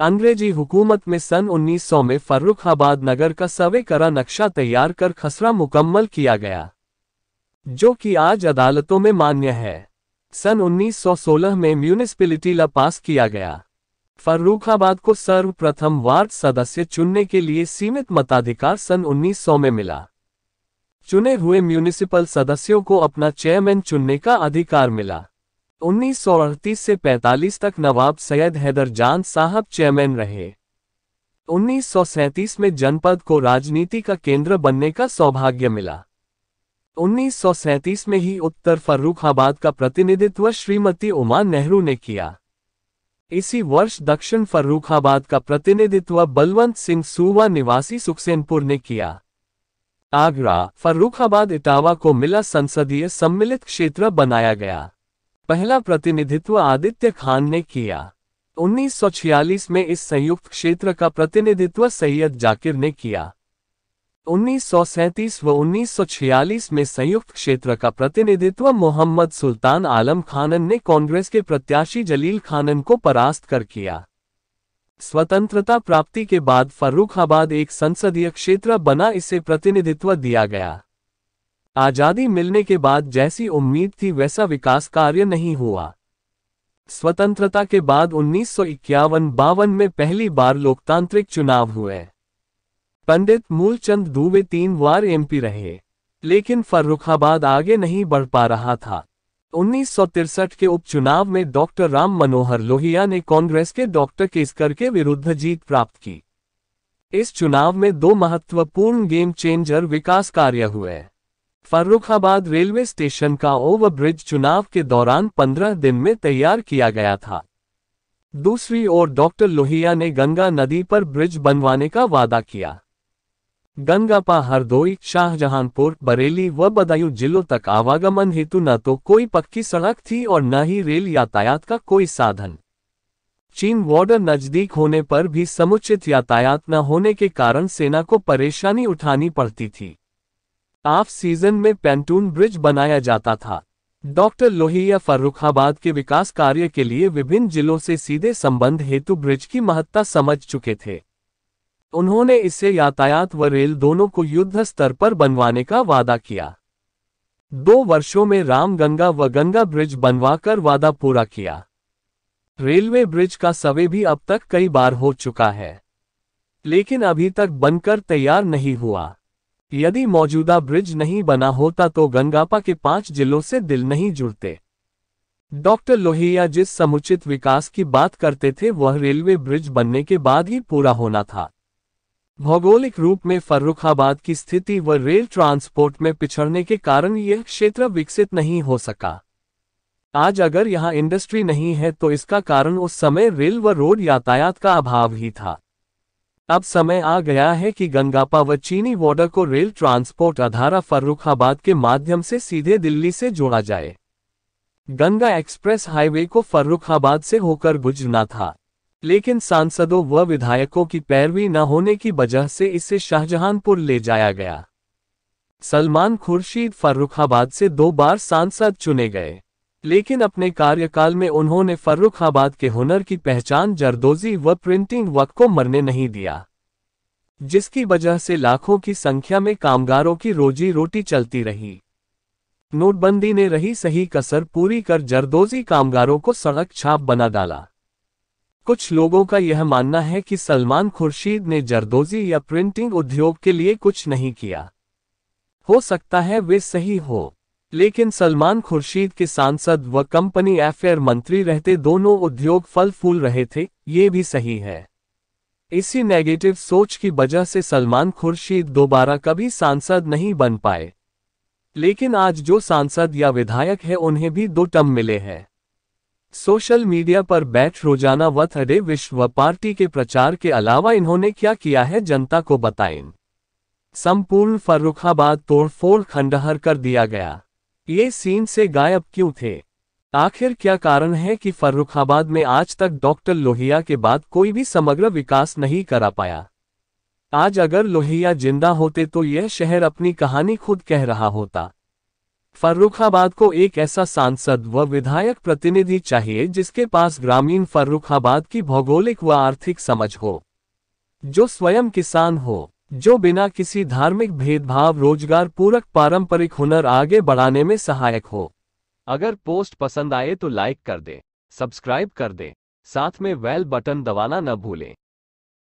अंग्रेजी हुकूमत में सन 1900 में फर्रुखाबाद नगर का सवे करा नक्शा तैयार कर खसरा मुकम्मल किया गया जो कि आज अदालतों में मान्य है सन 1916 में म्यूनिसपिलिटी ला पास किया गया फर्रुखाबाद को सर्वप्रथम वार्ड सदस्य चुनने के लिए सीमित मताधिकार सन 1900 में मिला चुने हुए म्यूनिसिपल सदस्यों को अपना चेयरमैन चुनने का अधिकार मिला उन्नीस से 45 तक नवाब सैयद हैदर जान साहब चेयरमैन रहे 1937 में जनपद को राजनीति का केंद्र बनने का सौभाग्य मिला 1937 में ही उत्तर फर्रुखाबाद का प्रतिनिधित्व श्रीमती उमा नेहरू ने किया इसी वर्ष दक्षिण फर्रुखाबाद का प्रतिनिधित्व बलवंत सिंह सूवा निवासी सुखसेनपुर ने किया आगरा फर्रुखाबाद इटावा को मिला संसदीय सम्मिलित क्षेत्र बनाया गया पहला प्रतिनिधित्व आदित्य खान ने किया 1946 में इस संयुक्त क्षेत्र का प्रतिनिधित्व सैयद जाकिर ने किया 1937 व 1946 में संयुक्त क्षेत्र का प्रतिनिधित्व मोहम्मद सुल्तान आलम खानन ने कांग्रेस के प्रत्याशी जलील खानन को परास्त कर किया स्वतंत्रता प्राप्ति के बाद फर्रुखाबाद एक संसदीय क्षेत्र बना इसे प्रतिनिधित्व दिया गया आजादी मिलने के बाद जैसी उम्मीद थी वैसा विकास कार्य नहीं हुआ स्वतंत्रता के बाद उन्नीस सौ बावन में पहली बार लोकतांत्रिक चुनाव हुए पंडित मूलचंद दुबे तीन बार एमपी रहे लेकिन फर्रुखाबाद आगे नहीं बढ़ पा रहा था उन्नीस के उपचुनाव में डॉक्टर राम मनोहर लोहिया ने कांग्रेस के डॉक्टर केसकर के विरुद्ध जीत प्राप्त की इस चुनाव में दो महत्वपूर्ण गेम चेंजर विकास कार्य हुए फर्रुखाबाद रेलवे स्टेशन का ओवरब्रिज चुनाव के दौरान 15 दिन में तैयार किया गया था दूसरी ओर डॉक्टर लोहिया ने गंगा नदी पर ब्रिज बनवाने का वादा किया गंगापा हरदोई शाहजहांपुर बरेली व बदायूं जिलों तक आवागमन हेतु न तो कोई पक्की सड़क थी और न ही रेल यातायात का कोई साधन चीन बॉर्डर नजदीक होने पर भी समुचित यातायात न होने के कारण सेना को परेशानी उठानी पड़ती थी ऑफ सीजन में पेंटून ब्रिज बनाया जाता था डॉक्टर लोहिया फर्रुखाबाद के विकास कार्य के लिए विभिन्न जिलों से सीधे संबंध हेतु ब्रिज की महत्ता समझ चुके थे उन्होंने इसे यातायात व रेल दोनों को युद्ध स्तर पर बनवाने का वादा किया दो वर्षों में रामगंगा व गंगा ब्रिज बनवाकर वादा पूरा किया रेलवे ब्रिज का सवे भी अब तक कई बार हो चुका है लेकिन अभी तक बनकर तैयार नहीं हुआ यदि मौजूदा ब्रिज नहीं बना होता तो गंगापा के पांच जिलों से दिल नहीं जुड़ते डॉक्टर लोहिया जिस समुचित विकास की बात करते थे वह रेलवे ब्रिज बनने के बाद ही पूरा होना था भौगोलिक रूप में फर्रुखाबाद की स्थिति व रेल ट्रांसपोर्ट में पिछड़ने के कारण यह क्षेत्र विकसित नहीं हो सका आज अगर यहाँ इंडस्ट्री नहीं है तो इसका कारण उस समय रेल व रोड यातायात का अभाव ही था अब समय आ गया है कि गंगापा व चीनी बॉर्डर को रेल ट्रांसपोर्ट अधारा फर्रुखाबाद के माध्यम से सीधे दिल्ली से जोड़ा जाए गंगा एक्सप्रेस हाईवे को फर्रुखाबाद से होकर गुजरना था लेकिन सांसदों व विधायकों की पैरवी न होने की वजह से इसे शाहजहानपुर ले जाया गया सलमान खुर्शीद फर्रुखाबाद से दो बार सांसद चुने गए लेकिन अपने कार्यकाल में उन्होंने फर्रुखाबाद के हुनर की पहचान जरदोजी व प्रिंटिंग वर्क को मरने नहीं दिया जिसकी वजह से लाखों की संख्या में कामगारों की रोजी रोटी चलती रही नोटबंदी ने रही सही कसर पूरी कर जरदोजी कामगारों को सड़क छाप बना डाला कुछ लोगों का यह मानना है कि सलमान खुर्शीद ने जरदोजी या प्रिंटिंग उद्योग के लिए कुछ नहीं किया हो सकता है वे सही हो लेकिन सलमान खुर्शीद के सांसद व कंपनी एफेयर मंत्री रहते दोनों उद्योग फल फूल रहे थे ये भी सही है इसी नेगेटिव सोच की वजह से सलमान खुर्शीद दोबारा कभी सांसद नहीं बन पाए लेकिन आज जो सांसद या विधायक है उन्हें भी दो टम मिले हैं सोशल मीडिया पर बैठ रोजाना वत थडे विश्व पार्टी के प्रचार के अलावा इन्होंने क्या किया है जनता को बताएं संपूर्ण फर्रुखाबाद तोड़फोड़ खंडहर कर दिया गया ये सीन से गायब क्यों थे आखिर क्या कारण है कि फर्रुखाबाद में आज तक डॉक्टर लोहिया के बाद कोई भी समग्र विकास नहीं करा पाया आज अगर लोहिया जिंदा होते तो यह शहर अपनी कहानी खुद कह रहा होता फर्रुखाबाद को एक ऐसा सांसद व विधायक प्रतिनिधि चाहिए जिसके पास ग्रामीण फर्रुखाबाद की भौगोलिक व आर्थिक समझ हो जो स्वयं किसान हो जो बिना किसी धार्मिक भेदभाव रोजगार पूरक पारंपरिक हुनर आगे बढ़ाने में सहायक हो अगर पोस्ट पसंद आए तो लाइक कर दें सब्सक्राइब कर दें साथ में वेल बटन दबाना न भूलें